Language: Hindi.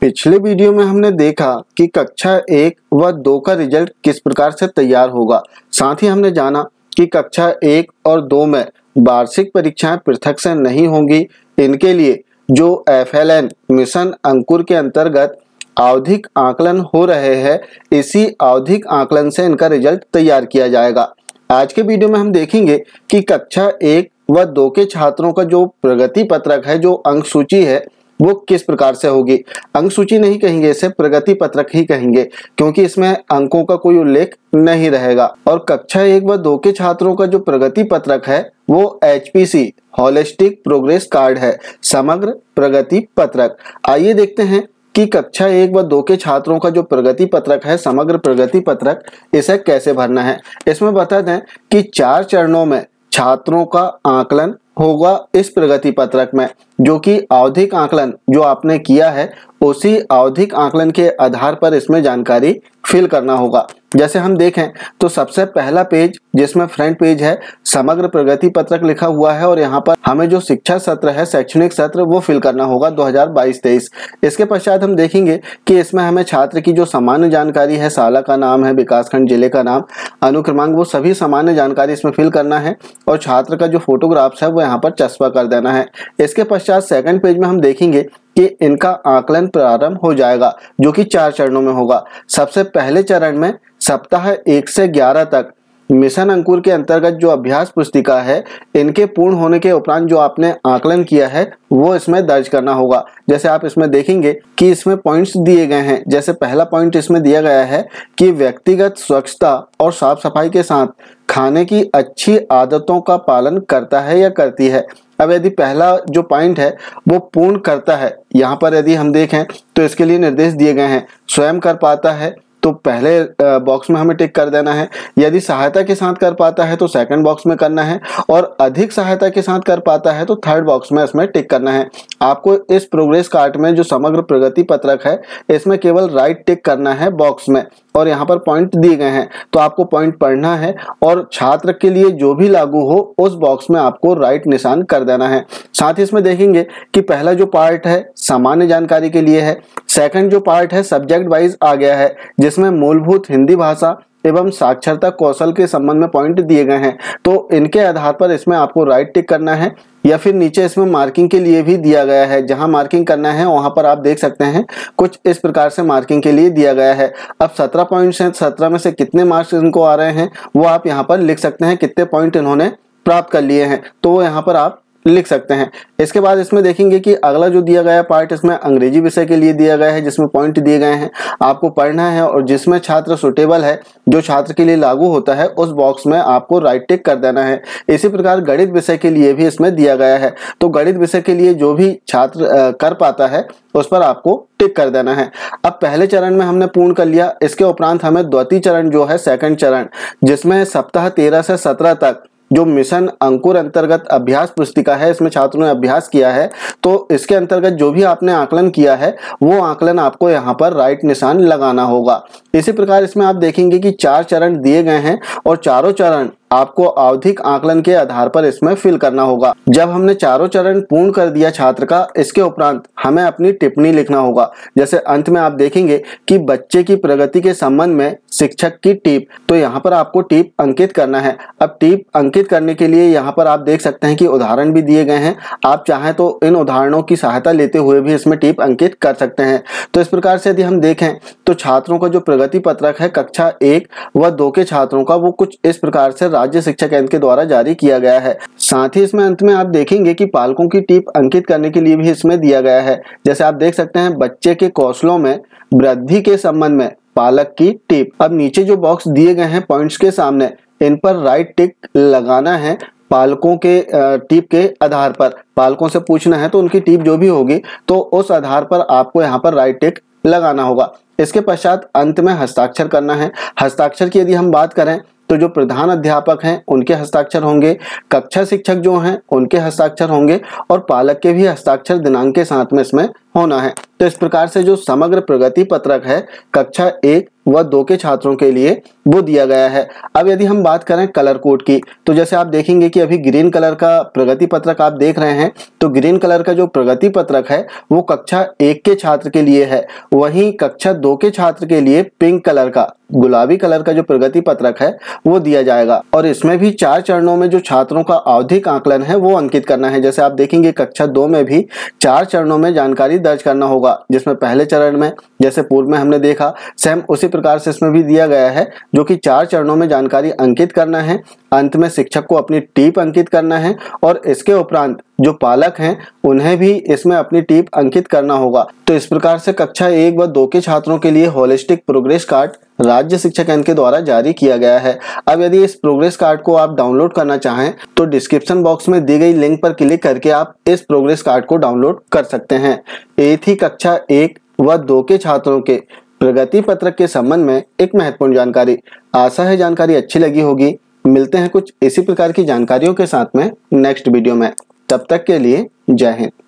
पिछले वीडियो में हमने देखा कि कक्षा एक व दो का रिजल्ट किस प्रकार से तैयार होगा साथ ही हमने जाना कि कक्षा एक और दो में वार्षिक परीक्षाएं पृथक से नहीं होंगी इनके लिए जो एफ मिशन अंकुर के अंतर्गत आवधिक आकलन हो रहे हैं इसी आवधिक आकलन से इनका रिजल्ट तैयार किया जाएगा आज के वीडियो में हम देखेंगे कि कक्षा एक व दो के छात्रों का जो प्रगति पत्रक है जो अंक सूची है वो किस प्रकार से होगी अंक सूची नहीं कहेंगे इसे प्रगति पत्रक ही कहेंगे क्योंकि इसमें अंकों का कोई उल्लेख नहीं रहेगा और कक्षा एक व दो के छात्रों का जो प्रगति पत्रक है वो H P C holistic progress card है समग्र प्रगति पत्रक आइए देखते हैं कि कक्षा एक व दो के छात्रों का जो प्रगति पत्रक है समग्र प्रगति पत्रक इसे कैसे भरना है इसमें बता दें कि चार चरणों में छात्रों का आकलन होगा इस प्रगति पत्रक में जो कि आवधिक आकलन जो आपने किया है उसी आवधिक आकलन के आधार पर इसमें जानकारी फिल करना होगा जैसे हम देखें तो सबसे पहला पेज जिसमें फ्रंट पेज है समग्र प्रगति पत्रक लिखा हुआ है और यहाँ पर हमें जो शिक्षा सत्र है शैक्षणिक सत्र वो फिल करना होगा 2022-23 इसके पश्चात हम देखेंगे कि इसमें हमें छात्र की जो सामान्य जानकारी है साला का नाम है विकासखंड जिले का नाम अनुक्रमांक वो सभी सामान्य जानकारी इसमें फिल करना है और छात्र का जो फोटोग्राफ्स है वो यहाँ पर चस्पा कर देना है इसके पश्चात सेकंड पेज में हम देखेंगे कि इनका आकलन प्रारंभ हो जाएगा जो कि चार चरणों में होगा सबसे पहले चरण में सप्ताह एक से ग्यारह तक मिशन अंकुर के अंतर्गत जो अभ्यास पुस्तिका है इनके पूर्ण होने के उपरांत जो आपने आकलन किया है वो इसमें दर्ज करना होगा जैसे आप इसमें देखेंगे कि इसमें पॉइंट्स दिए गए हैं जैसे पहला पॉइंट इसमें दिया गया है कि व्यक्तिगत स्वच्छता और साफ सफाई के साथ खाने की अच्छी आदतों का पालन करता है या करती है अब यदि पहला जो पॉइंट है वो पूर्ण करता है यहाँ पर यदि हम देखें तो इसके लिए निर्देश दिए गए हैं स्वयं कर पाता है तो पहले बॉक्स में हमें टिक कर देना है यदि सहायता के साथ कर पाता है तो सेकंड बॉक्स में करना है और अधिक सहायता के साथ कर पाता है तो थर्ड बॉक्स में इसमें टिक करना है आपको इस प्रोग्रेस कार्ड में जो समग्र प्रगति पत्रक है इसमें केवल राइट टिक करना है बॉक्स में और यहाँ पर पॉइंट दिए गए हैं तो आपको पॉइंट पढ़ना है और छात्र के लिए जो भी लागू हो उस बॉक्स में आपको राइट निशान कर देना है साथ ही इसमें देखेंगे कि पहला जो पार्ट है सामान्य जानकारी के लिए है सेकंड जो पार्ट है सब्जेक्ट वाइज आ गया है जिसमें मूलभूत हिंदी भाषा एवं साक्षरता कौशल के संबंध में पॉइंट दिए गए हैं तो इनके आधार पर इसमें आपको राइट टिक करना है या फिर नीचे इसमें मार्किंग के लिए भी दिया गया है जहां मार्किंग करना है वहां पर आप देख सकते हैं कुछ इस प्रकार से मार्किंग के लिए दिया गया है अब सत्रह पॉइंट्स हैं सत्रह में से कितने मार्क्स इनको आ रहे हैं वो आप यहाँ पर लिख सकते हैं कितने पॉइंट इन्होंने प्राप्त कर लिए हैं तो यहाँ पर आप लिख सकते हैं इसके बाद इसमें देखेंगे कि अगला जो दिया गया पार्ट इसमें अंग्रेजी विषय के लिए दिया गया है जिसमें पॉइंट दिए गए हैं आपको पढ़ना है और जिसमें छात्र सुटेबल है जो छात्र के लिए लागू होता है उस बॉक्स में आपको राइट टिक कर देना है इसी प्रकार गणित विषय के लिए भी इसमें दिया गया है तो गणित विषय के लिए जो भी छात्र कर पाता है उस पर आपको टिक कर देना है अब पहले चरण में हमने पूर्ण कर लिया इसके उपरांत हमें द्वितीय चरण जो है सेकंड चरण जिसमें सप्ताह तेरह से सत्रह तक जो मिशन अंकुर अंतर्गत अभ्यास पुस्तिका है इसमें छात्रों ने अभ्यास किया है तो इसके अंतर्गत जो भी आपने आकलन किया है वो आकलन आपको यहाँ पर राइट निशान लगाना होगा इसी प्रकार इसमें आप देखेंगे कि चार चरण दिए गए हैं और चारों चरण आपको आवधिक आकलन के आधार पर इसमें फिल करना होगा जब हमने चारों चरण पूर्ण कर दिया छात्र का इसके उपरांत हमें अपनी टिप्पणी लिखना होगा जैसे अंत में आप देखेंगे कि बच्चे की प्रगति के संबंध में शिक्षक की टिप तो यहाँ पर आपको टिप अंकित करना है अब टिप अंकित करने के लिए यहाँ पर आप देख सकते हैं कि उदाहरण भी दिए गए हैं आप चाहें तो इन उदाहरणों की सहायता लेते हुए भी इसमें टीप अंकित कर सकते हैं तो इस प्रकार से यदि हम देखें तो छात्रों का जो प्रगति पत्रक है कक्षा एक व दो के छात्रों का वो कुछ इस प्रकार से राज्य शिक्षा केंद्र के द्वारा जारी किया गया है साथ ही इसमें अंत में आप देखेंगे कि पालकों की टिप अंकित करने के लिए भी इसमें दिया गया है जैसे आप देख सकते हैं बच्चे के कौशलों में वृद्धि के संबंध में पालक की टिप अब नीचे जो बॉक्स दिए गए हैं पॉइंट्स के सामने इन पर राइट टिक लगाना है पालकों के टिप के आधार पर पालकों से पूछना है तो उनकी टिप जो भी होगी तो उस आधार पर आपको यहाँ पर राइट टिक लगाना होगा इसके पश्चात अंत में हस्ताक्षर करना है हस्ताक्षर की यदि हम बात करें तो जो प्रधान अध्यापक हैं उनके हस्ताक्षर होंगे कक्षा शिक्षक जो हैं उनके हस्ताक्षर होंगे और पालक के भी हस्ताक्षर दिनांक के साथ में इसमें होना है तो इस प्रकार से जो समग्र प्रगति पत्रक है कक्षा एक व दो के छात्रों के लिए वो दिया गया है अब यदि हम बात करें कलर कोड की तो जैसे आप देखेंगे कि अभी ग्रीन कलर का प्रगति पत्रक आप देख रहे हैं तो ग्रीन कलर का जो प्रगति पत्रक है वो कक्षा एक के छात्र के लिए है वहीं कक्षा दो के छात्र के लिए पिंक कलर का गुलाबी कलर का जो प्रगति पत्रक है वो दिया जाएगा और इसमें भी चार चरणों में जो छात्रों का आवधिक आकलन है वो अंकित करना है जैसे आप देखेंगे कक्षा दो में भी चार चरणों में जानकारी दर्ज करना होगा जिसमें पहले चरण में जैसे पूर्व में हमने देखा सेम उसी प्रकार से इसमें भी दिया गया है जो कि चार चरणों में जानकारी अंकित करना है अंत में शिक्षक को अपनी टीप अंकित करना है और इसके उपरांत जो पालक हैं उन्हें भी इसमें अपनी टीप अंकित करना होगा तो इस प्रकार से कक्षा एक व दो के छात्रों के लिए होलिस्टिक प्रोग्रेस कार्ड राज्य शिक्षा केंद्र के द्वारा जारी किया गया है अब यदि इस प्रोग्रेस कार्ड को आप डाउनलोड करना चाहें तो डिस्क्रिप्शन बॉक्स में दी गई लिंक पर क्लिक करके आप इस प्रोग्रेस कार्ड को डाउनलोड कर सकते हैं एक ही कक्षा एक व दो के छात्रों के प्रगति पत्रक के संबंध में एक महत्वपूर्ण जानकारी आशा है जानकारी अच्छी लगी होगी मिलते हैं कुछ इसी प्रकार की जानकारियों के साथ में नेक्स्ट वीडियो में तब तक के लिए जय हिंद